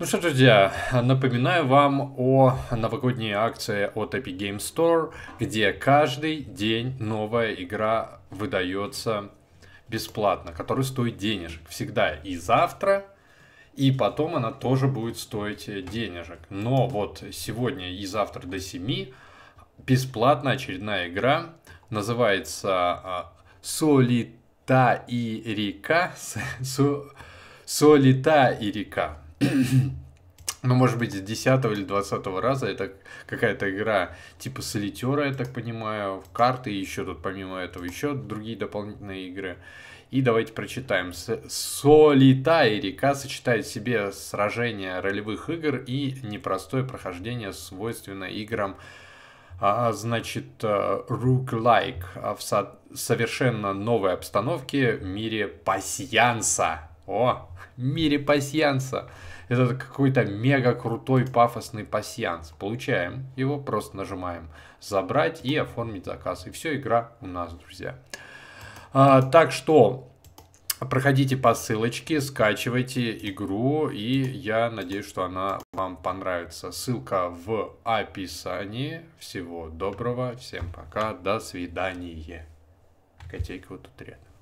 Ну что, друзья, напоминаю вам о новогодней акции от Epic Game Store, где каждый день новая игра выдается бесплатно, которая стоит денежек всегда. И завтра, и потом она тоже будет стоить денежек. Но вот сегодня и завтра до 7 бесплатно очередная игра. Называется а, Солита и река. Солита и река. ну, может быть, с 10 или 20 раза это какая-то игра типа солитера, я так понимаю, в карты, еще тут помимо этого еще другие дополнительные игры. И давайте прочитаем. Солитая река сочетает в себе сражения ролевых игр и непростое прохождение, свойственно играм а, а значит, рук-лайк э, в совершенно новой обстановке в мире пасьянса. О, мире пасьянса. Это какой-то мега крутой пафосный пасьянс. Получаем его, просто нажимаем забрать и оформить заказ. И все, игра у нас, друзья. А, так что проходите по ссылочке, скачивайте игру, и я надеюсь, что она вам понравится. Ссылка в описании. Всего доброго, всем пока, до свидания. Котейка вот тут рядом.